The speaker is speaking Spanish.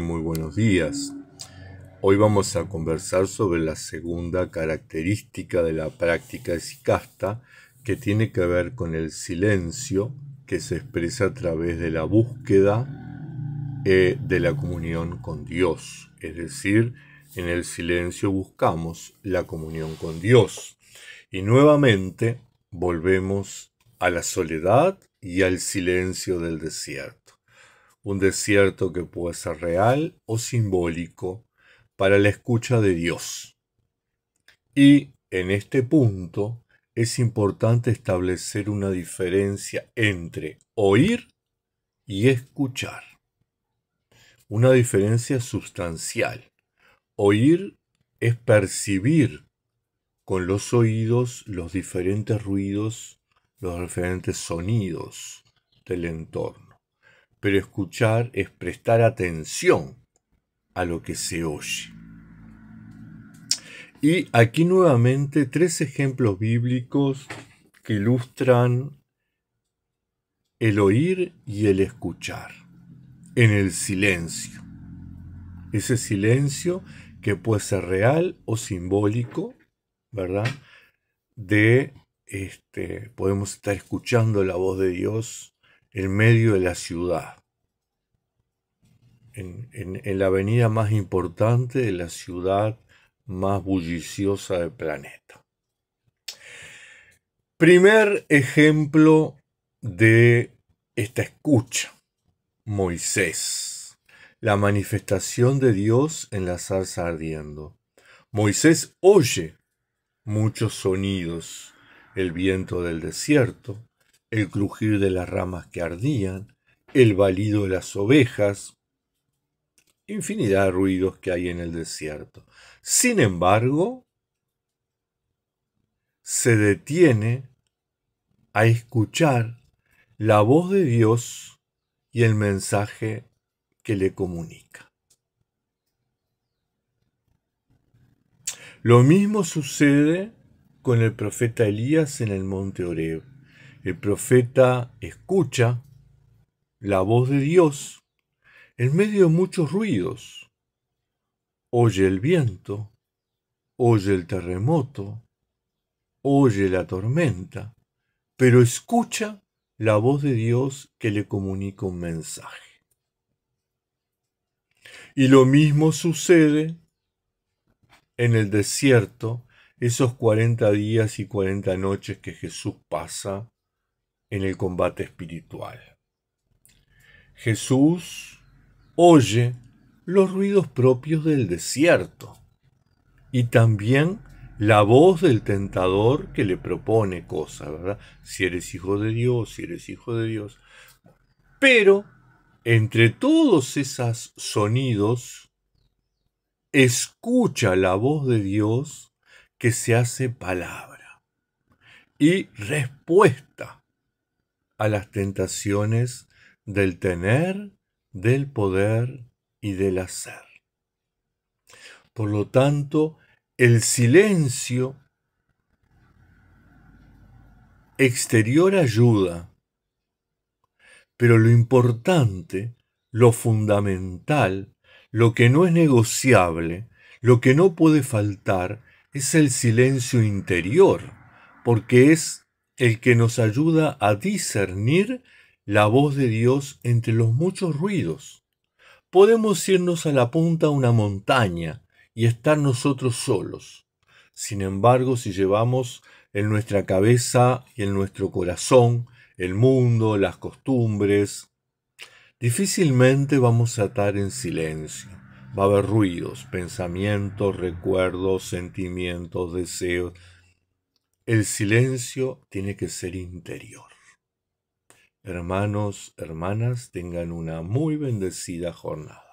muy buenos días. Hoy vamos a conversar sobre la segunda característica de la práctica psicasta que tiene que ver con el silencio que se expresa a través de la búsqueda eh, de la comunión con Dios. Es decir, en el silencio buscamos la comunión con Dios. Y nuevamente volvemos a la soledad y al silencio del desierto un desierto que puede ser real o simbólico para la escucha de Dios. Y en este punto es importante establecer una diferencia entre oír y escuchar. Una diferencia sustancial. Oír es percibir con los oídos los diferentes ruidos, los diferentes sonidos del entorno pero escuchar es prestar atención a lo que se oye. Y aquí nuevamente tres ejemplos bíblicos que ilustran el oír y el escuchar en el silencio. Ese silencio que puede ser real o simbólico, ¿verdad? De este podemos estar escuchando la voz de Dios en medio de la ciudad, en, la avenida más importante de la ciudad más bulliciosa del planeta. Primer ejemplo de esta escucha, Moisés, la manifestación de Dios en la zarza ardiendo. Moisés oye muchos sonidos, el viento del desierto, el crujir de las ramas que ardían, el balido de las ovejas, infinidad de ruidos que hay en el desierto. Sin embargo, se detiene a escuchar la voz de Dios y el mensaje que le comunica. Lo mismo sucede con el profeta Elías en el monte Oreo. El profeta escucha la voz de Dios en medio de muchos ruidos. Oye el viento, oye el terremoto, oye la tormenta, pero escucha la voz de Dios que le comunica un mensaje. Y lo mismo sucede en el desierto, esos 40 días y 40 noches que Jesús pasa en el combate espiritual. Jesús oye los ruidos propios del desierto y también la voz del tentador que le propone cosas, ¿verdad? Si eres hijo de Dios, si eres hijo de Dios. Pero entre todos esos sonidos, escucha la voz de Dios que se hace palabra y respuesta a las tentaciones del tener, del poder y del hacer. Por lo tanto, el silencio exterior ayuda, pero lo importante, lo fundamental, lo que no es negociable, lo que no puede faltar, es el silencio interior, porque es el que nos ayuda a discernir la voz de Dios entre los muchos ruidos. Podemos irnos a la punta de una montaña y estar nosotros solos. Sin embargo, si llevamos en nuestra cabeza y en nuestro corazón el mundo, las costumbres, difícilmente vamos a estar en silencio. Va a haber ruidos, pensamientos, recuerdos, sentimientos, deseos, el silencio tiene que ser interior. Hermanos, hermanas, tengan una muy bendecida jornada.